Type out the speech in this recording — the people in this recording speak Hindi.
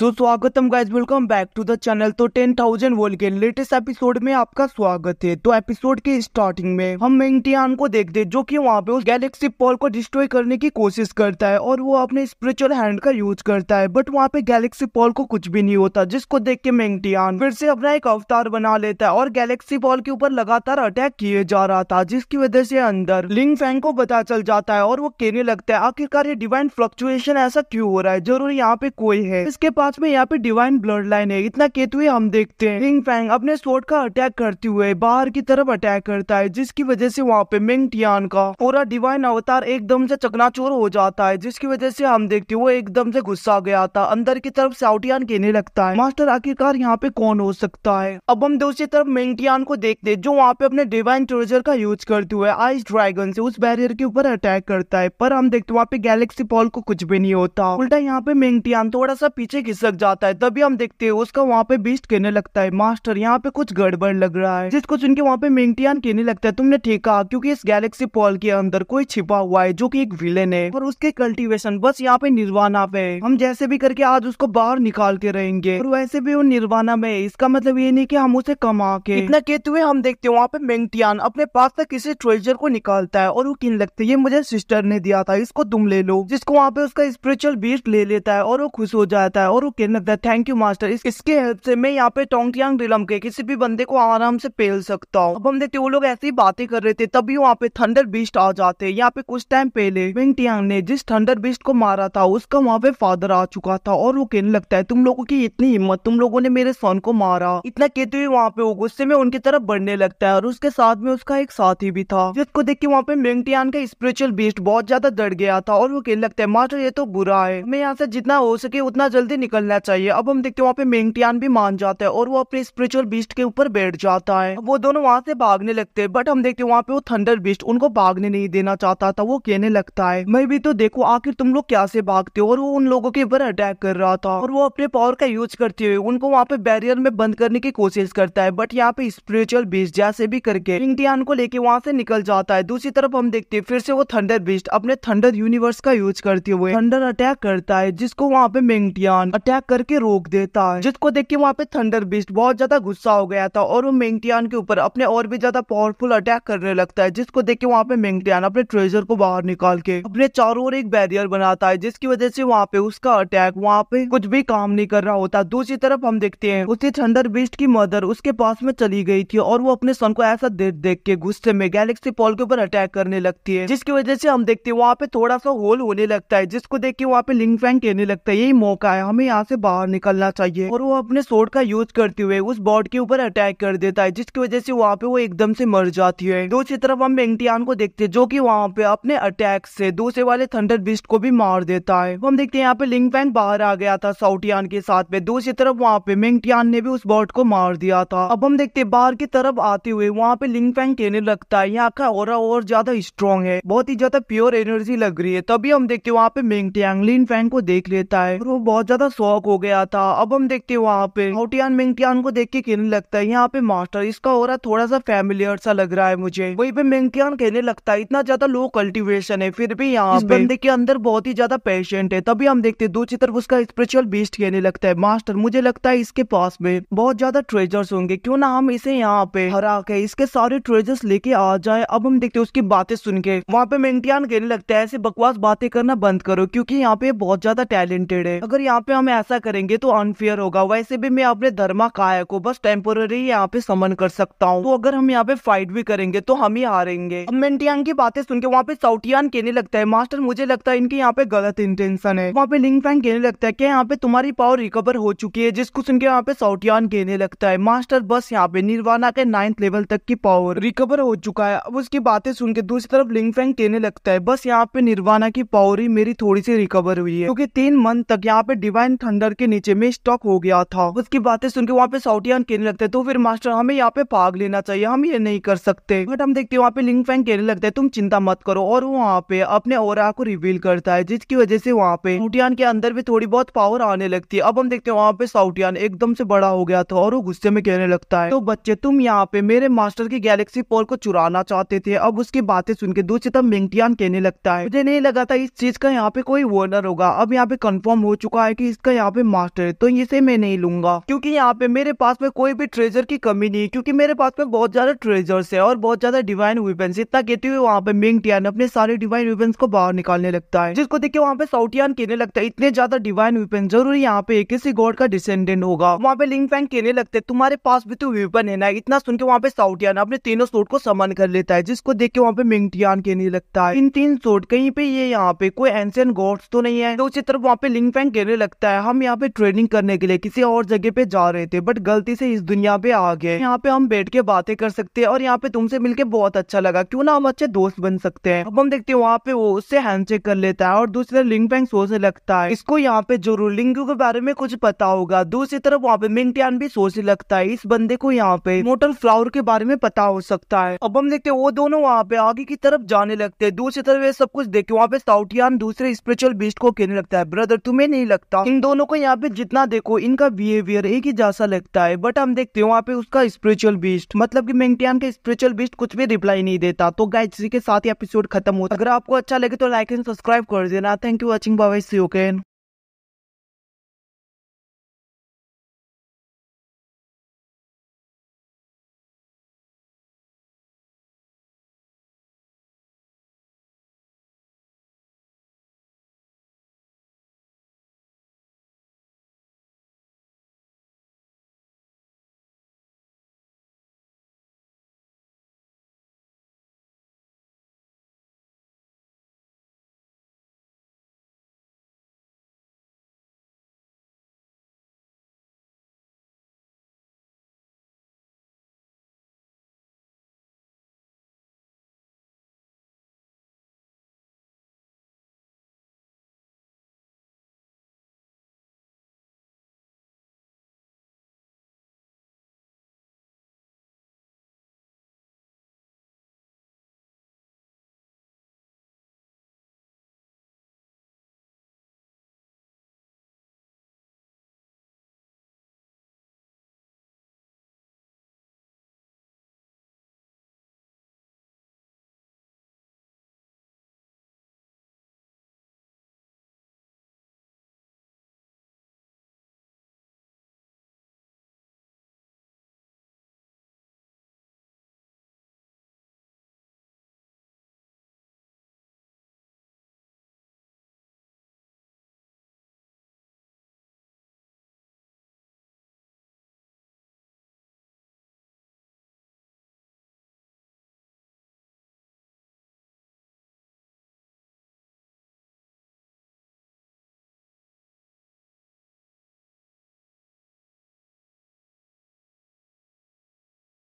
सो स्वागतम guys welcome back to the channel तो टेन थाउजेंड वर्ल्ड के लेटेस्ट एपिसोड में आपका स्वागत है तो एपिसोड के स्टार्टिंग में हम मेंगटियान को देखते जो कि वहाँ पे उस गैलेक्सी पॉल को डिस्ट्रॉय करने की कोशिश करता है और वो अपने स्पिरिचुअल हैंड का यूज करता है बट वहाँ पे गैलेक्सी पॉल को कुछ भी नहीं होता जिसको देख के मेंगटियान फिर से अपना एक अवतार बना लेता है और गैलेक्सी पॉल के ऊपर लगातार अटैक किए जा रहा था जिसकी वजह से अंदर लिंग फैंग को पता चल जाता है और वो कहने लगता है आखिरकार ये डिवाइन फ्लक्चुएशन ऐसा क्यों हो रहा है जरूर यहाँ पे कोई है इसके पास साथ में यहाँ पे डिवाइन ब्लड लाइन है इतना केतु हम देखते हैं रिंग फैंग अपने स्वॉर्ड का अटैक करते हुए बाहर की तरफ अटैक करता है जिसकी वजह से वहाँ पे मिंग टियान का पूरा डिवाइन अवतार एकदम से चकनाचूर हो जाता है जिसकी वजह से हम देखते वो एकदम से गुस्सा गया था अंदर की तरफ साउटियान कहने लगता है मास्टर आखिरकार यहाँ पे कौन हो सकता है अब हम दूसरी तरफ मिंगटियान को देखते जो वहाँ पे अपने डिवाइन ट्रेजर का यूज करते हुए आइस ड्रैगन से उस बैरियर के ऊपर अटैक करता है पर हम देखते वहाँ पे गैलेक्सी पॉल को कुछ भी नहीं होता उल्टा यहाँ पे मिंगटियान थोड़ा सा पीछे घिसक जाता है तभी हम देखते हैं उसका वहाँ पे बीस्ट कहने लगता है मास्टर यहाँ पे कुछ गड़बड़ लग रहा है जिसको सुनकर वहाँ पे मिंगटियान कहने लगता है तुमने कहा क्योंकि इस गैलेक्सी पॉल के अंदर कोई छिपा हुआ है जो की एक विलेन है और उसके कल्टिवेशन बस यहाँ पे निर्वाणा पे हम जैसे भी करके आज उसको बाहर निकालते रहेंगे और वैसे भी वो निर्वाणा में इसका मतलब ये नहीं की हम उसे कमा के इतना कहते हुए हम देखते हैं वहाँ पे मिंगटियान अपने पास तक किसी ट्रेजर को निकालता है और वो किन लगता है ये मुझे सिस्टर ने दिया था इसको तुम ले लो जिसको वहाँ पे उसका स्पिरिचुअल बीस्ट ले लेता है और वो खुश हो जाता है और और वो कहने लगता है थैंक यू मास्टर इस, इसके हेल्प से मैं यहाँ पे टोंगटियांग रिलम के किसी भी बंदे को आराम से पेल सकता हूँ अब हम देखते तो वो लोग ऐसी ही बातें कर रहे थे तभी वहाँ पे थंडर बीस्ट आ जाते हैं यहाँ पे कुछ टाइम पहले विंगटियांग ने जिस थंडर बीस्ट को मारा था उसका वहाँ पे फादर आ चुका था और वो कहने लगता है तुम लोगों की इतनी हिम्मत तुम लोगों ने मेरे सोन को मारा इतना कहते हुए वहाँ पे वो गुस्से में उनकी तरफ बढ़ने लगता है और उसके साथ में उसका एक साथी भी था जिसको देख के वहाँ पे मिंगटियान का स्पिरिचुअल बीस्ट बहुत ज्यादा डर गया था और वो कहने लगता है मास्टर ये तो बुरा है मैं यहाँ से जितना हो सके उतना जल्दी निकलना चाहिए अब हम देखते हैं वहाँ पे मेंगटियान भी मान जाता है और वो अपने स्पिरिचुअल बीस्ट के ऊपर बैठ जाता है वो दोनों वहाँ से भागने लगते हैं बट हम देखते हैं वहाँ पे वो थंडर बीस्ट उनको भागने नहीं देना चाहता था वो कहने लगता है मैं भी तो देखो आखिर तुम लोग क्या से भागते हो और वो उन लोगों के ऊपर अटैक कर रहा था और वो अपने पावर का यूज करते हुए उनको वहाँ पे बैरियर में बंद करने की कोशिश करता है बट यहाँ पे स्पिरिचुअल बीस्ट जैसे भी करके मिंगटियान को लेके वहाँ से निकल जाता है दूसरी तरफ हम देखते हैं फिर से वो थंडर बीस्ट अपने थंडर यूनिवर्स का यूज करते हुए थंडर अटैक करता है जिसको वहाँ पे मेंगटियान अटैक करके रोक देता है जिसको देख के वहाँ पे थंडर बिस्ट बहुत ज्यादा गुस्सा हो गया था और वो मेंगटियान के ऊपर अपने और भी ज्यादा पावरफुल अटैक करने लगता है जिसको देख के वहाँ पे मेंगटियान अपने ट्रेजर को बाहर निकाल के अपने चारों ओर एक बैरियर बनाता है जिसकी वजह से वहाँ पे उसका अटैक वहाँ पे कुछ भी काम नहीं कर रहा होता दूसरी तरफ हम देखते हैं उसी थंडर बीस्ट की मदर उसके पास में चली गई थी और वो अपने सन को ऐसा देख देख के गुस्से में गैलेक्सी पॉल के ऊपर अटैक करने लगती है जिसकी वजह से हम देखते हैं वहाँ पे थोड़ा सा होल होने लगता है जिसको देख के वहाँ पे लिंग फैंग कहने लगता है यही मौका है हमें यहाँ से बाहर निकलना चाहिए और वो अपने सोड का यूज करते हुए उस बोर्ड के ऊपर अटैक कर देता है जिसकी वजह से वहाँ पे वो एकदम से मर जाती है दूसरी तरफ हम बेंगटियान को देखते हैं जो की वहाँ पे अपने अटैक से दूसरे वाले थंडर बिस्ट को भी मार देता है हम देखते हैं यहाँ पे लिंग पैंग बाहर आ गया था साउटियान के साथ में दूसरी तरफ वहाँ पे मिंगटियान ने भी उस बोर्ड को मार दिया था अब हम देखते हैं बाहर की तरफ आते हुए वहाँ पे लिंग पैंग कहने लगता है यहाँ का और और ज्यादा स्ट्रॉन्ग है बहुत ही ज्यादा प्योर एनर्जी लग रही है तभी हम देखते हैं वहाँ पे मिंगटियांग लिंग फैंग को देख लेता है और वो बहुत ज्यादा शौक हो गया था अब हम देखते हैं वहाँ पे होटियान मिंगटियान को देख के कहने लगता है यहाँ पे मास्टर इसका हो रहा थोड़ा सा फैमिलियर सा लग रहा है मुझे वही पे मिंगटियान कहने लगता है इतना ज्यादा लो कल्टिवेशन है फिर भी यहाँ बंदे के अंदर बहुत ही ज्यादा पेशेंट है तभी हम देखते दूसरी तरफ उसका स्पिरिचुअल बीस्ट कहने लगता है मास्टर मुझे लगता है इसके पास में बहुत ज्यादा ट्रेजर्स होंगे क्यों ना हम इसे यहाँ पे हरा के इसके सारे ट्रेजर्स लेके आ जाए अब हम देखते उसकी बातें सुन के वहाँ पे मिंगटियान कहने लगता है ऐसे बकवास बातें करना बंद करो क्योंकि यहाँ पे बहुत ज्यादा टैलेंटेड है अगर यहाँ पे हम में ऐसा करेंगे तो अनफेयर होगा वैसे भी मैं अपने धर्मा काया को बस टेम्पोररी यहाँ पे समन कर सकता हूँ तो अगर हम यहाँ पे फाइट भी करेंगे तो हम ही हारेंगे अब मेंटियांग की बातें सुन के वहाँ पे साउटियान कहने लगता है मास्टर मुझे लगता है इनके यहाँ पे गलत इंटेंशन है वहाँ पे लिंग फैंग कहने लगता है की यहाँ पे तुम्हारी पावर रिकवर हो चुकी है जिसको सुन के यहाँ पे साउटियान कहने लगता है मास्टर बस यहाँ पे निर्वाणा के नाइन्थ लेवल तक की पावर रिकवर हो चुका है अब उसकी बातें सुन के दूसरी तरफ लिंग फैंग कहने लगता है बस यहाँ पे निर्वाणा की पावर ही मेरी थोड़ी सी रिकवर हुई है क्योंकि तीन मंथ तक यहाँ पे डिवाइन थंडर के नीचे में स्टॉक हो गया था उसकी बातें सुन के वहाँ पे साउटियान कहने लगते तो फिर मास्टर हमें यहाँ पे भाग लेना चाहिए हम ये नहीं कर सकते बट हम देखते वहाँ पे लिंग फैंग कहने लगता है तुम चिंता मत करो और वहाँ पे अपने और को रिवील करता है जिसकी वजह से वहाँ पे साउटियान के अंदर भी थोड़ी बहुत पावर आने लगती है अब हम देखते वहाँ पे साउटियान एकदम से बड़ा हो गया था और वो गुस्से में कहने लगता है तो बच्चे तुम यहाँ पे मेरे मास्टर की गैलेक्सी पोल को चुराना चाहते थे अब उसकी बातें सुन के दूसरी तरफ मिंगटियान कहने लगता है मुझे नहीं लगा था इस चीज का यहाँ पे कोई वर्नर होगा अब यहाँ पे कंफर्म हो चुका है की इसका का यहाँ पे मास्टर है तो इसे मैं नहीं लूंगा क्योंकि यहाँ पे मेरे पास में कोई भी ट्रेजर की कमी नहीं है क्योंकि मेरे पास में बहुत ज्यादा ट्रेजर्स है और बहुत ज्यादा डिवाइन वेपन्स इतना कहते हुए वहाँ पे मिंग टियान अपने सारे डिवाइन वेपन्स को बाहर निकालने लगता है जिसको देखिए वहाँ पे साउटियान कहने लगता है इतने ज्यादा डिवाइन वेपन जरूरी यहाँ पे किसी गॉड का डिसेंडेंट होगा वहाँ पे लिंग फैंग कहने लगते तुम्हारे पास भी तो वेपन है ना इतना सुन के वहाँ पे साउटियान अपने तीनों सोट को समान कर लेता है जिसको देख के वहाँ पे मिंग टियान कहने लगता है इन तीन सोट कहीं पे ये यहाँ पे कोई एंसियन गॉड्स तो नहीं है तो उसी तरफ वहाँ पे लिंग फैंग कहने लगता है क्या हम यहाँ पे ट्रेनिंग करने के लिए किसी और जगह पे जा रहे थे बट गलती से इस दुनिया पे आ गए यहाँ पे हम बैठ के बातें कर सकते हैं और यहाँ पे तुमसे मिलके बहुत अच्छा लगा क्यों ना हम अच्छे दोस्त बन सकते हैं अब हम देखते हैं वहाँ पे वो उससे चेक कर लेता है और दूसरी तरफ लिंग पैंग सोचने लगता है इसको यहाँ पे जरूर लिंग के बारे में कुछ पता होगा दूसरी तरफ वहाँ पे मिंगटियान भी सोचने लगता है इस बंदे को यहाँ पे मोटल फ्लावर के बारे में पता हो सकता है अब हम देखते वो दोनों वहाँ पे आगे की तरफ जाने लगते हैं दूसरी तरफ ये सब कुछ देखे वहाँ पे साउटियान दूसरे स्पिरिचुअल बीस्ट को कहने लगता है ब्रदर तुम्हें नहीं लगता दोनों को यहाँ पे जितना देखो इनका बिहेवियर एक ही जैसा लगता है बट हम देखते हो वहाँ पे उसका स्पिरिचुअल बीस्ट मतलब कि मेंगटियान का स्पिरिचुअल बीस्ट कुछ भी रिप्लाई नहीं देता तो गाय के साथ ही एपिसोड खत्म होता अगर आपको अच्छा लगे तो लाइक एंड सब्सक्राइब कर देना थैंक यू वॉचिंग बाबा सी कैन